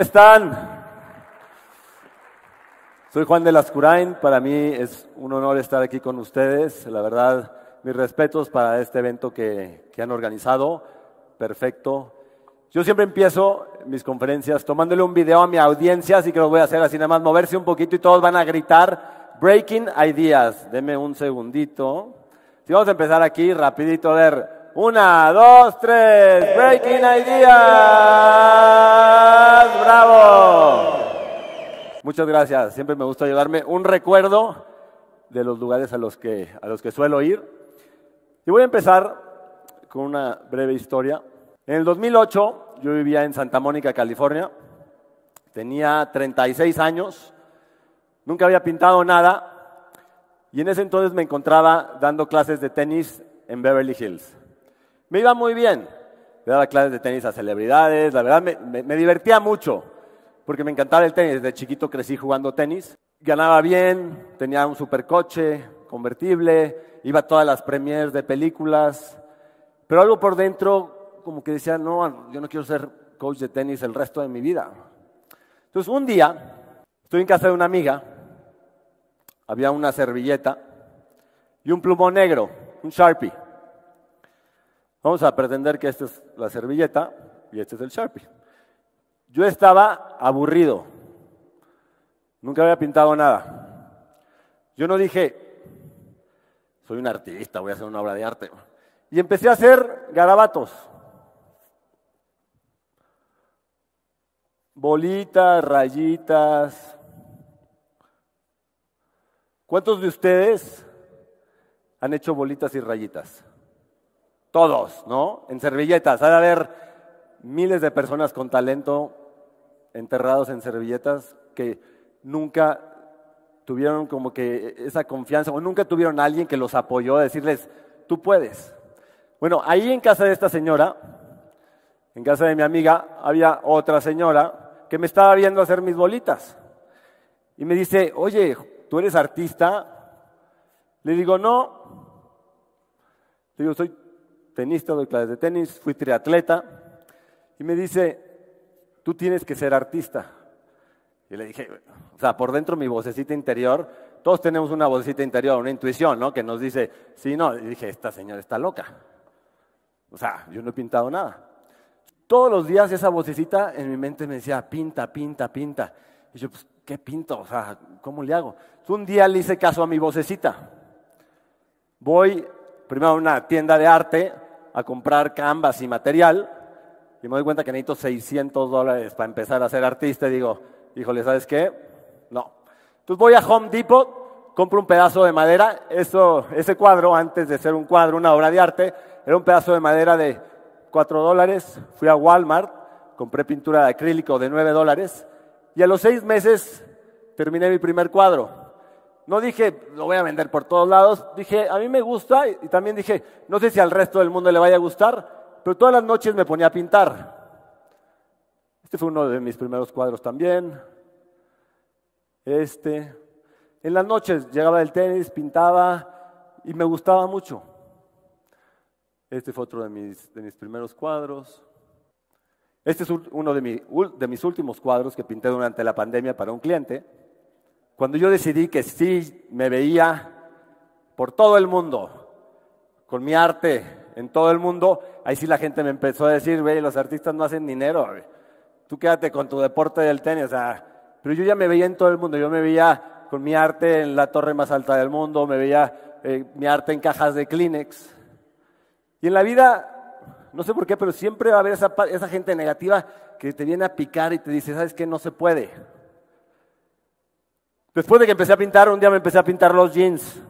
están? Soy Juan de las Curain. para mí es un honor estar aquí con ustedes. La verdad, mis respetos para este evento que, han organizado. Perfecto. Yo siempre empiezo mis conferencias tomándole un video a mi audiencia, así que lo voy a hacer así nada más, moverse un poquito y todos van a gritar Breaking Ideas. Deme un segundito. Si vamos a empezar aquí rapidito, a ver. Una, dos, tres, Breaking Ideas. Muchas gracias, siempre me gusta llevarme un recuerdo de los lugares a los que, a los que suelo ir. Y voy a empezar con una breve historia. En el 2008 yo vivía en Santa Mónica, California. Tenía 36 años, nunca había pintado nada y en ese entonces me encontraba dando clases de tenis en Beverly Hills. Me iba muy bien, le daba clases de tenis a celebridades, la verdad me divertía mucho porque me encantaba el tenis. Desde chiquito crecí jugando tenis. Ganaba bien, tenía un supercoche convertible, iba a todas las premiers de películas, pero algo por dentro como que decía, no, yo no quiero ser coach de tenis el resto de mi vida. Entonces un día estoy en casa de una amiga, había una servilleta y un plumón negro, un Sharpie. Vamos a pretender que esta es la servilleta y este es el Sharpie. Yo estaba aburrido. Nunca había pintado nada. Yo no dije, soy un artista, voy a hacer una obra de arte. Y empecé a hacer garabatos. Bolitas, rayitas. ¿Cuántos de ustedes han hecho bolitas y rayitas? Todos, ¿no? En servilletas. Ha de haber miles de personas con talento enterrados en servilletas que nunca tuvieron como que esa confianza o nunca tuvieron a alguien que los apoyó a decirles, tú puedes. Bueno, ahí en casa de esta señora, en casa de mi amiga, había otra señora que me estaba viendo hacer mis bolitas. Y me dice, oye, ¿tú eres artista? Le digo, no. Le digo, soy tenista, doy clases de tenis, fui triatleta. Y me dice, tú tienes que ser artista. Y le dije, o sea, por dentro mi vocecita interior, todos tenemos una vocecita interior, una intuición, ¿no? Que nos dice, sí, no. Y dije, esta señora está loca. O sea, yo no he pintado nada. Todos los días esa vocecita en mi mente me decía, pinta, pinta, pinta. Y yo, pues, ¿qué pinto? O sea, ¿cómo le hago? un día le hice caso a mi vocecita. Voy primero a una tienda de arte a comprar canvas y material y me doy cuenta que necesito 600 dólares para empezar a ser artista, y digo, híjole, ¿sabes qué? No. Entonces voy a Home Depot, compro un pedazo de madera, eso, ese cuadro, antes de ser un cuadro, una obra de arte, era un pedazo de madera de 4 dólares, fui a Walmart, compré pintura de acrílico de 9 dólares, y a los seis meses terminé mi primer cuadro. No dije, lo voy a vender por todos lados, dije, a mí me gusta, y también dije, no sé si al resto del mundo le vaya a gustar, pero todas las noches me ponía a pintar. Este fue uno de mis primeros cuadros también. Este. En las noches llegaba del tenis, pintaba y me gustaba mucho. Este fue otro de mis, de mis primeros cuadros. Este es uno de, de mis últimos cuadros que pinté durante la pandemia para un cliente. Cuando yo decidí que sí me veía por todo el mundo, con mi arte, en todo el mundo. Ahí sí la gente me empezó a decir, güey, los artistas no hacen dinero, tú quédate con tu deporte del tenis. O sea, pero yo ya me veía en todo el mundo, yo me veía con mi arte en la torre más alta del mundo, me veía eh, mi arte en cajas de Kleenex. Y en la vida, no sé por qué, pero siempre va a haber esa, esa gente negativa que te viene a picar y te dice, ¿sabes qué? No se puede. Después de que empecé a pintar, un día me empecé a pintar los jeans.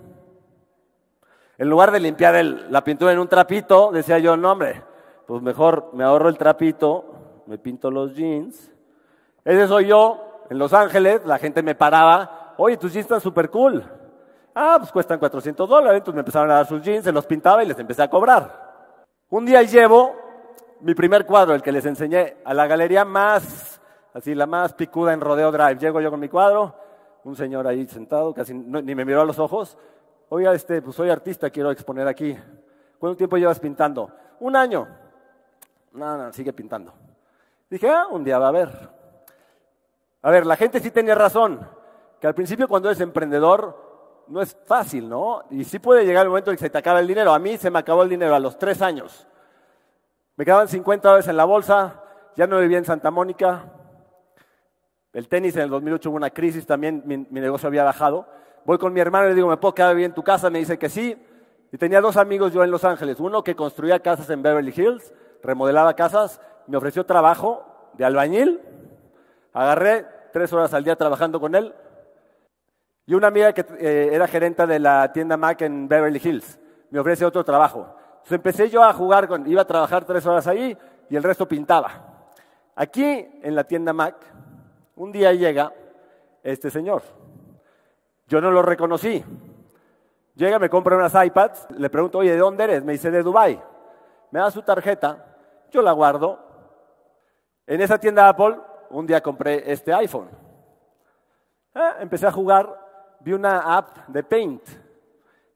En lugar de limpiar la pintura en un trapito, decía yo, no hombre, pues mejor me ahorro el trapito, me pinto los jeans. Ese soy yo, en Los Ángeles, la gente me paraba, oye, tus jeans están súper cool. Ah, pues cuestan 400 dólares, entonces me empezaron a dar sus jeans, se los pintaba y les empecé a cobrar. Un día llevo mi primer cuadro, el que les enseñé, a la galería más, así, la más picuda en Rodeo Drive. Llego yo con mi cuadro, un señor ahí sentado, casi ni me miró a los ojos, oiga, este, pues soy artista, quiero exponer aquí. ¿Cuánto tiempo llevas pintando? Un año. No, no, sigue pintando. Dije, ah, un día va a haber. A ver, la gente sí tenía razón, que al principio cuando eres emprendedor no es fácil, ¿no? Y sí puede llegar el momento en que se te acaba el dinero. A mí se me acabó el dinero a los tres años. Me quedaban 50 dólares en la bolsa, ya no vivía en Santa Mónica. El tenis en el 2008 hubo una crisis, también mi negocio había bajado. Voy con mi hermano y le digo, ¿me puedo quedar bien en tu casa? Me dice que sí. Y tenía dos amigos yo en Los Ángeles. Uno que construía casas en Beverly Hills, remodelaba casas, me ofreció trabajo de albañil. Agarré tres horas al día trabajando con él. Y una amiga que eh, era gerente de la tienda Mac en Beverly Hills me ofrece otro trabajo. Entonces empecé yo a jugar, iba a trabajar tres horas ahí y el resto pintaba. Aquí en la tienda Mac, un día llega este señor. Yo no lo reconocí. Llega, me compra unas iPads, le pregunto, oye, ¿de dónde eres? Me dice, de Dubai. Me da su tarjeta, yo la guardo. En esa tienda Apple, un día compré este iPhone. Ah, empecé a jugar, vi una app de Paint.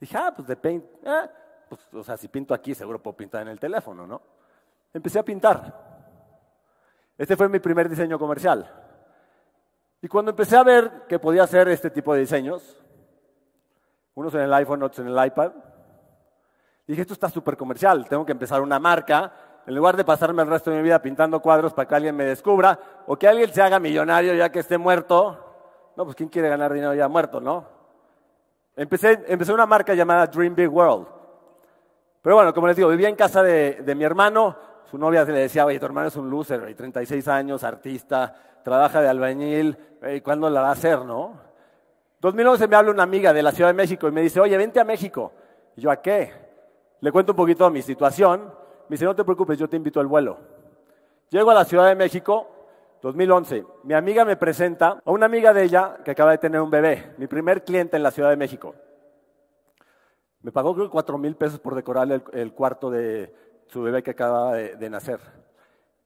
Dije, ah, pues de Paint, ah, pues, o sea, si pinto aquí, seguro puedo pintar en el teléfono, ¿no? Empecé a pintar. Este fue mi primer diseño comercial. Y cuando empecé a ver que podía hacer este tipo de diseños, unos en el iPhone, otros en el iPad, dije, esto está súper comercial, tengo que empezar una marca, en lugar de pasarme el resto de mi vida pintando cuadros para que alguien me descubra, o que alguien se haga millonario ya que esté muerto, no, pues ¿quién quiere ganar dinero ya muerto, no? Empecé, una marca llamada Dream Big World. Pero bueno, como les digo, vivía en casa de mi hermano, su novia le decía, oye, tu hermano es un loser, 36 años, artista, trabaja de albañil, ¿cuándo la va a hacer, no? 2011 me habla una amiga de la Ciudad de México y me dice, oye, vente a México. Y yo, ¿a qué? Le cuento un poquito de mi situación. Me dice, no te preocupes, yo te invito al vuelo. Llego a la Ciudad de México, 2011. Mi amiga me presenta a una amiga de ella que acaba de tener un bebé, mi primer cliente en la Ciudad de México. Me pagó creo 4 mil pesos por decorarle el cuarto de, su bebé que acaba de, nacer.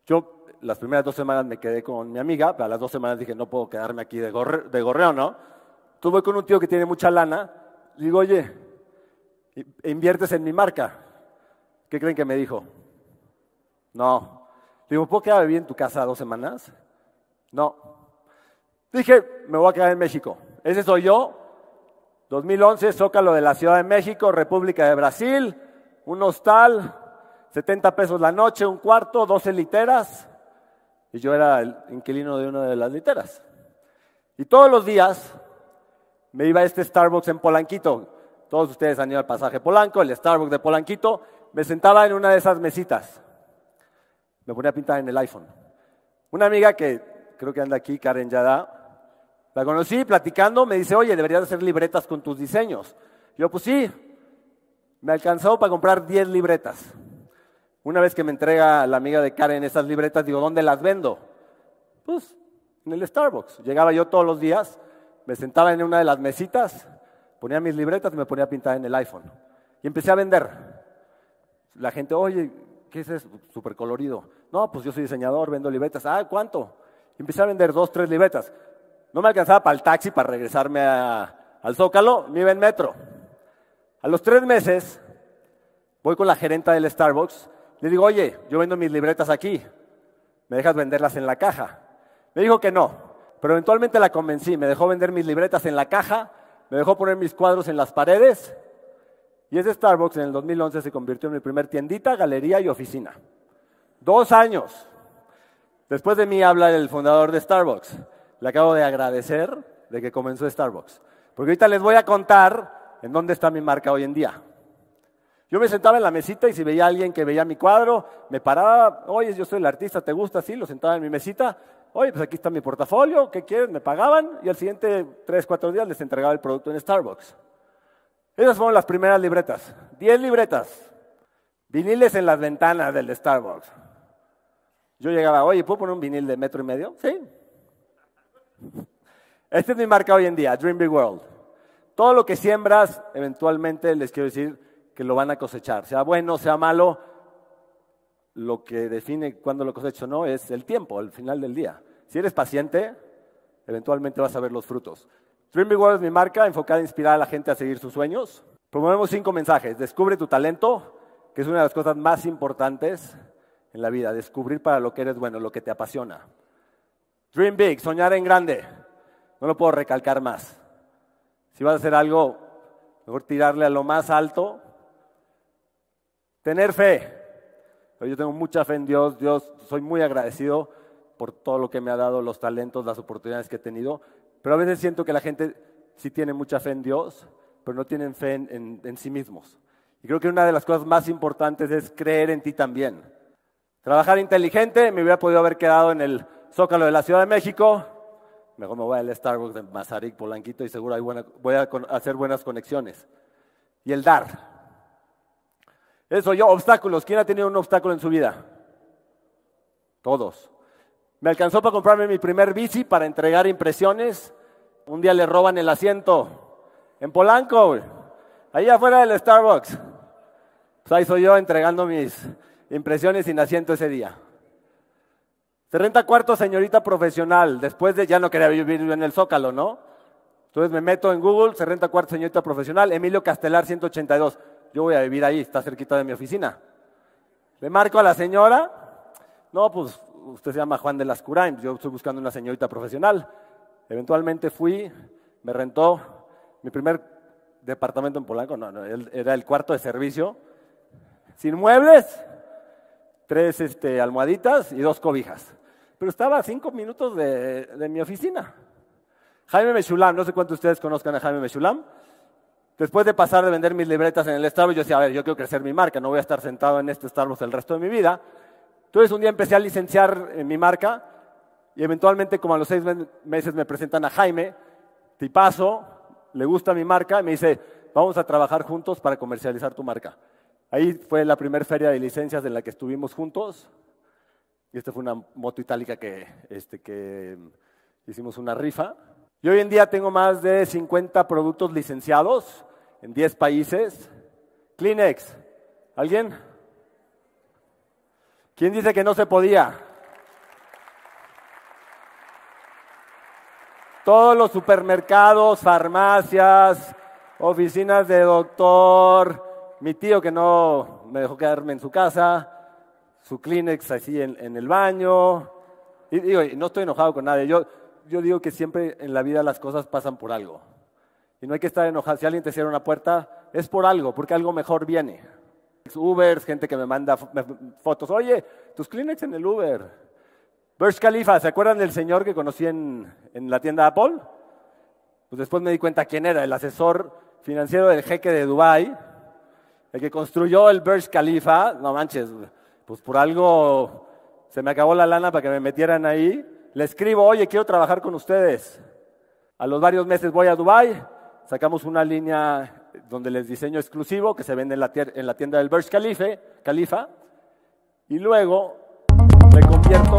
Yo las primeras dos semanas me quedé con mi amiga, pero a las dos semanas dije, no puedo quedarme aquí de, gorreo, ¿no? tuve con un tío que tiene mucha lana, digo, oye, inviertes en mi marca. ¿Qué creen que me dijo? No. Digo, ¿puedo quedar bien en tu casa dos semanas? No. Dije, me voy a quedar en México. Ese soy yo. 2011, Zócalo de la Ciudad de México, República de Brasil, un hostal, 70 pesos la noche, un cuarto, 12 literas. Y yo era el inquilino de una de las literas. Y todos los días me iba a este Starbucks en Polanquito. Todos ustedes han ido al pasaje Polanco, el Starbucks de Polanquito. Me sentaba en una de esas mesitas. Me ponía a pintar en el iPhone. Una amiga que creo que anda aquí, Karen Yada, la conocí platicando, me dice, oye, deberías hacer libretas con tus diseños. Yo, pues sí, me alcanzó para comprar 10 libretas. Una vez que me entrega la amiga de Karen esas libretas, digo, ¿dónde las vendo? Pues en el Starbucks. Llegaba yo todos los días, me sentaba en una de las mesitas, ponía mis libretas y me ponía a pintar en el iPhone. Y empecé a vender. La gente, oye, ¿qué es eso? Súper colorido. No, pues yo soy diseñador, vendo libretas. Ah, ¿cuánto? empecé a vender dos, tres libretas. No me alcanzaba para el taxi, para regresarme al Zócalo, me iba en metro. A los tres meses, voy con la gerenta del Starbucks le digo, oye, yo vendo mis libretas aquí, ¿me dejas venderlas en la caja? Me dijo que no, pero eventualmente la convencí, me dejó vender mis libretas en la caja, me dejó poner mis cuadros en las paredes y ese Starbucks en el 2011 se convirtió en mi primer tiendita, galería y oficina. Dos años. Después de mí habla el fundador de Starbucks. Le acabo de agradecer de que comenzó Starbucks. Porque ahorita les voy a contar en dónde está mi marca hoy en día. Yo me sentaba en la mesita y si veía a alguien que veía mi cuadro, me paraba, oye, yo soy el artista, ¿te gusta? Sí, lo sentaba en mi mesita, oye, pues aquí está mi portafolio, ¿qué quieres? Me pagaban y al siguiente tres, cuatro días les entregaba el producto en Starbucks. Esas fueron las primeras libretas, diez libretas, viniles en las ventanas del Starbucks. Yo llegaba, oye, ¿puedo poner un vinil de metro y medio? Sí. Esta es mi marca hoy en día, Dream Big World. Todo lo que siembras, eventualmente, les quiero decir, que lo van a cosechar. Sea bueno, sea malo, lo que define cuándo lo cosecho o no es el tiempo, al final del día. Si eres paciente, eventualmente vas a ver los frutos. Dream Big World es mi marca enfocada a inspirar a la gente a seguir sus sueños. Promovemos cinco mensajes. Descubre tu talento, que es una de las cosas más importantes en la vida. Descubrir para lo que eres bueno, lo que te apasiona. Dream big, soñar en grande. No lo puedo recalcar más. Si vas a hacer algo, mejor tirarle a lo más alto Tener fe. Yo tengo mucha fe en Dios. Dios, soy muy agradecido por todo lo que me ha dado, los talentos, las oportunidades que he tenido. Pero a veces siento que la gente sí tiene mucha fe en Dios, pero no tienen fe en, sí mismos. Y creo que una de las cosas más importantes es creer en ti también. Trabajar inteligente, me hubiera podido haber quedado en el Zócalo de la Ciudad de México. Mejor me voy al Starbucks de Mazarik, Polanquito, y seguro voy a hacer buenas conexiones. Y el dar. Eso yo, obstáculos. ¿Quién ha tenido un obstáculo en su vida? Todos. Me alcanzó para comprarme mi primer bici para entregar impresiones. Un día le roban el asiento en Polanco, ahí afuera del Starbucks. Pues ahí soy yo entregando mis impresiones sin asiento ese día. Se renta cuarto señorita profesional. Después de ya no quería vivir en el Zócalo, ¿no? Entonces me meto en Google, se renta cuarto señorita profesional, Emilio Castelar 182 yo voy a vivir ahí, está cerquita de mi oficina. Le marco a la señora, no, pues usted se llama Juan de las Curain, yo estoy buscando una señorita profesional. Eventualmente fui, me rentó mi primer departamento en Polanco, no, no, era el cuarto de servicio, sin muebles, tres este, almohaditas y dos cobijas. Pero estaba a cinco minutos de, de mi oficina. Jaime Mechulam, no sé cuántos de ustedes conozcan a Jaime Mechulam. Después de pasar de vender mis libretas en el Starbucks, yo decía, a ver, yo quiero crecer mi marca, no voy a estar sentado en este Starbucks el resto de mi vida. Entonces un día empecé a licenciar eh, mi marca y eventualmente como a los seis meses me presentan a Jaime, tipazo, le gusta mi marca, y me dice, vamos a trabajar juntos para comercializar tu marca. Ahí fue la primera feria de licencias en la que estuvimos juntos. Y esta fue una moto itálica que, este, que hicimos una rifa. Y hoy en día tengo más de 50 productos licenciados en 10 países. Kleenex, ¿alguien? ¿Quién dice que no se podía? Todos los supermercados, farmacias, oficinas de doctor, mi tío que no me dejó quedarme en su casa, su Kleenex así en, el baño. Y digo, no estoy enojado con nadie. Yo, yo digo que siempre en la vida las cosas pasan por algo. Y no hay que estar enojado. Si alguien te cierra una puerta, es por algo, porque algo mejor viene. Ubers, gente que me manda fotos. Oye, tus Kleenex en el Uber. Burj Khalifa, ¿se acuerdan del señor que conocí en, en la tienda Apple? Pues después me di cuenta quién era, el asesor financiero del jeque de Dubái, el que construyó el Burj Khalifa. No manches, pues por algo se me acabó la lana para que me metieran ahí. Le escribo, oye, quiero trabajar con ustedes. A los varios meses voy a Dubái, sacamos una línea donde les diseño exclusivo que se vende en la, tienda del Burj Khalifa, Khalifa y luego me convierto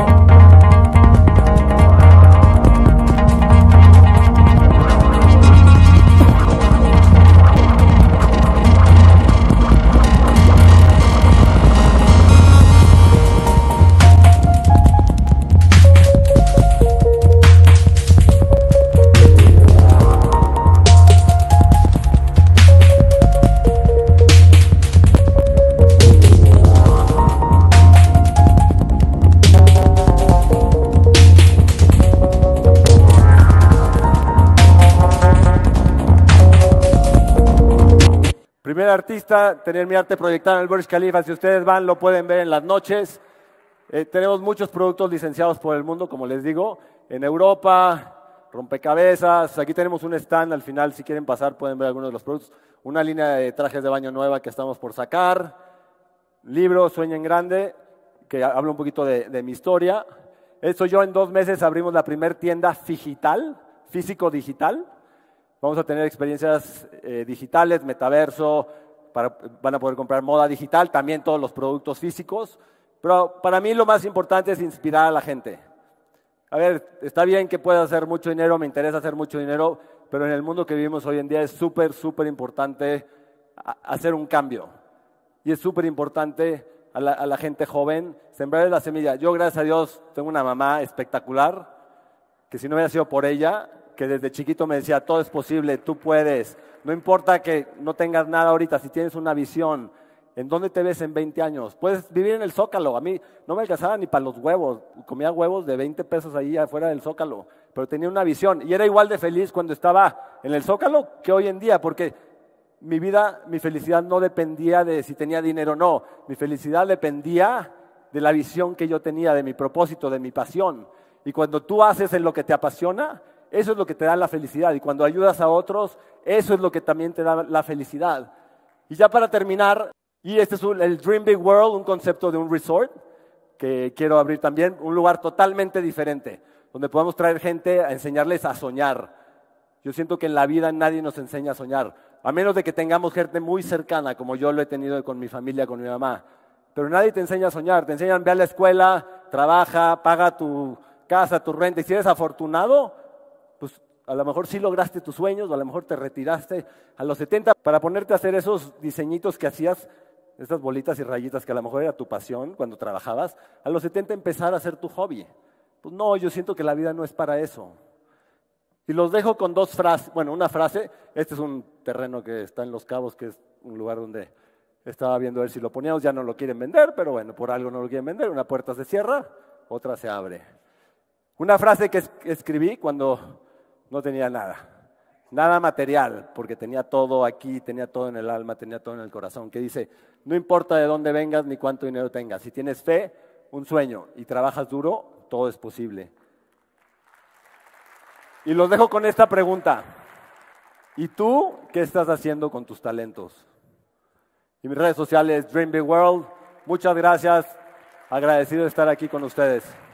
artista, tener mi arte proyectado en el Burj Khalifa. Si ustedes van, lo pueden ver en las noches. Eh, tenemos muchos productos licenciados por el mundo, como les digo, en Europa, rompecabezas. Aquí tenemos un stand al final, si quieren pasar pueden ver algunos de los productos. Una línea de trajes de baño nueva que estamos por sacar. Libro Sueña en Grande, que habla un poquito de, mi historia. Eso yo en dos meses abrimos la primer tienda digital, físico digital Vamos a tener experiencias eh, digitales, metaverso, van a poder comprar moda digital, también todos los productos físicos. Pero para mí lo más importante es inspirar a la gente. A ver, está bien que pueda hacer mucho dinero, me interesa hacer mucho dinero, pero en el mundo que vivimos hoy en día es súper, súper importante hacer un cambio. Y es súper importante a la, a la, gente joven sembrar la semilla. Yo, gracias a Dios, tengo una mamá espectacular, que si no hubiera sido por ella, que desde chiquito me decía, todo es posible, tú puedes. No importa que no tengas nada ahorita, si tienes una visión, ¿en dónde te ves en 20 años? Puedes vivir en el Zócalo. A mí no me alcanzaba ni para los huevos. Comía huevos de 20 pesos ahí afuera del Zócalo, pero tenía una visión y era igual de feliz cuando estaba en el Zócalo que hoy en día, porque mi vida, mi felicidad no dependía de si tenía dinero o no. Mi felicidad dependía de la visión que yo tenía, de mi propósito, de mi pasión. Y cuando tú haces en lo que te apasiona, eso es lo que te da la felicidad. Y cuando ayudas a otros, eso es lo que también te da la felicidad. Y ya para terminar, y este es el Dream Big World, un concepto de un resort que quiero abrir también, un lugar totalmente diferente, donde podamos traer gente a enseñarles a soñar. Yo siento que en la vida nadie nos enseña a soñar, a menos de que tengamos gente muy cercana, como yo lo he tenido con mi familia, con mi mamá. Pero nadie te enseña a soñar, te enseñan, ve a la escuela, trabaja, paga tu casa, tu renta, y si eres afortunado, pues a lo mejor sí lograste tus sueños, o a lo mejor te retiraste a los 70 para ponerte a hacer esos diseñitos que hacías, esas bolitas y rayitas que a lo mejor era tu pasión cuando trabajabas, a los 70 empezar a hacer tu hobby. Pues no, yo siento que la vida no es para eso. Y los dejo con dos frases, bueno, una frase, este es un terreno que está en Los Cabos, que es un lugar donde estaba viendo a ver si lo poníamos, ya no lo quieren vender, pero bueno, por algo no lo quieren vender, una puerta se cierra, otra se abre. Una frase que escribí cuando no tenía nada. Nada material, porque tenía todo aquí, tenía todo en el alma, tenía todo en el corazón, que dice, no importa de dónde vengas ni cuánto dinero tengas, si tienes fe, un sueño y trabajas duro, todo es posible. Y los dejo con esta pregunta. ¿Y tú qué estás haciendo con tus talentos? Y mis redes sociales, Dream Big World. Muchas gracias. Agradecido de estar aquí con ustedes.